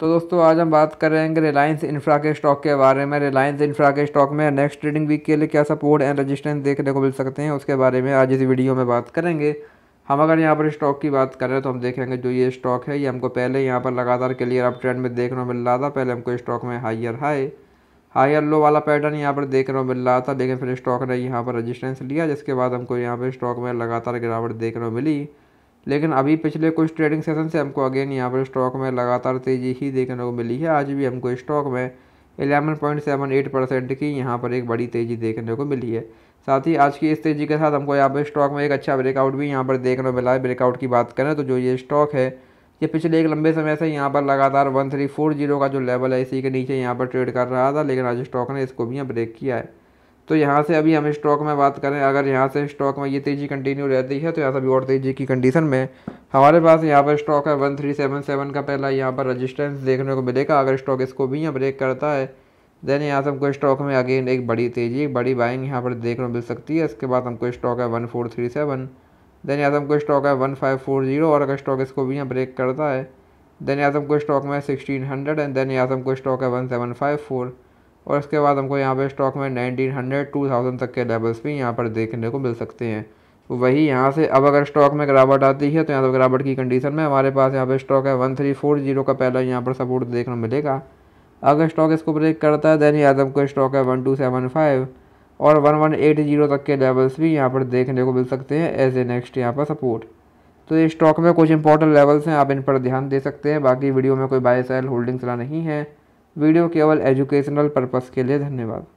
तो दोस्तों आज हम बात करेंगे रिलायंस इंफ्रा के स्टॉक के बारे में रिलायंस इंफ्रा के स्टॉक में नेक्स्ट ट्रेडिंग वीक के लिए क्या सपोर्ट एंड रजिस्ट्रेंस देखने को मिल सकते हैं उसके बारे में आज इस वीडियो में बात करेंगे हम अगर यहाँ पर स्टॉक की बात करें तो हम देखेंगे जो ये स्टॉक है ये हमको पहले यहाँ पर लगातार क्लियर अप ट्रेंड में देखने को मिल रहा था पहले हमको स्टॉक में हाइयर हाई हायर लो वाला पैटर्न यहाँ पर देखने को मिल रहा था लेकिन फिर स्टॉक ने यहाँ पर रजिस्टेंस लिया जिसके बाद हमको यहाँ पर स्टॉक में लगातार गिरावट देखने को मिली लेकिन अभी पिछले कुछ ट्रेडिंग सेशन से हमको अगेन यहाँ पर स्टॉक में लगातार तेज़ी ही देखने को मिली है आज भी हमको स्टॉक में eleven point seven eight percent की यहाँ पर एक बड़ी तेज़ी देखने को मिली है साथ ही आज की इस तेज़ी के साथ हमको यहाँ पर स्टॉक में एक अच्छा ब्रेकआउट भी यहाँ पर देखने को मिला है ब्रेकआउट की बात करें तो जो ये स्टॉक है ये पिछले एक लंबे समय से यहाँ पर लगातार वन थ्री फोर जीरो का जो लेवल है इसी के नीचे यहाँ पर ट्रेड कर रहा था लेकिन आज स्टॉक ने इसको भी यहाँ ब्रेक किया है तो यहाँ से अभी हम स्टॉक में बात करें अगर यहाँ से स्टॉक में ये तेज़ी कंटिन्यू रहती है तो यहाँ से अभी और तेज़ी की कंडीशन में हमारे पास यहाँ पर स्टॉक है वन थ्री सेवन सेवन का पहला यहाँ पर रजिस्टेंस देखने को मिलेगा अगर स्टॉक इसको भी यहाँ ब्रेक करता है देन यहाँ से हमको स्टॉक में अगेन एक बड़ी तेज़ी एक बड़ी बाइंग यहाँ पर देखने को मिल सकती है इसके बाद हमको स्टॉक है one four three seven then यहाँ से हमको स्टॉक है वन फाइव फोर जीरो और अगर स्टॉक इसको भी यहाँ ब्रेक करता है देन यहाँ से हमको स्टॉक में सिक्सटीन हंड्रेड एंड देन यहाँ से हमको स्टॉक है वन सेवन फाइव फोर और इसके बाद हमको यहाँ पे स्टॉक में 1900 2000 तक के लेवल्स भी यहाँ पर देखने को मिल सकते हैं तो वही यहाँ से अब अगर स्टॉक में गिरावट आती है तो यहाँ पर तो गिरावट की कंडीशन में हमारे पास यहाँ पर स्टॉक है वन थ्री फोर जीरो का पहला यहाँ पर सपोर्ट देखने मिलेगा अगर स्टॉक इसको ब्रेक करता है दैनिक यादव को स्टॉक है वन टू सेवन फाइव और वन वन एट जीरो तक के लेवल्स भी यहाँ पर देखने को मिल सकते हैं एज ए नेक्स्ट यहाँ पर सपोर्ट तो ये स्टॉक में कुछ इंपॉर्टेंट लेवल्स हैं आप इन पर ध्यान दे सकते हैं बाकी वीडियो में कोई बाय सेल होल्डिंग सलाह नहीं है वीडियो केवल एजुकेशनल पर्पस के लिए धन्यवाद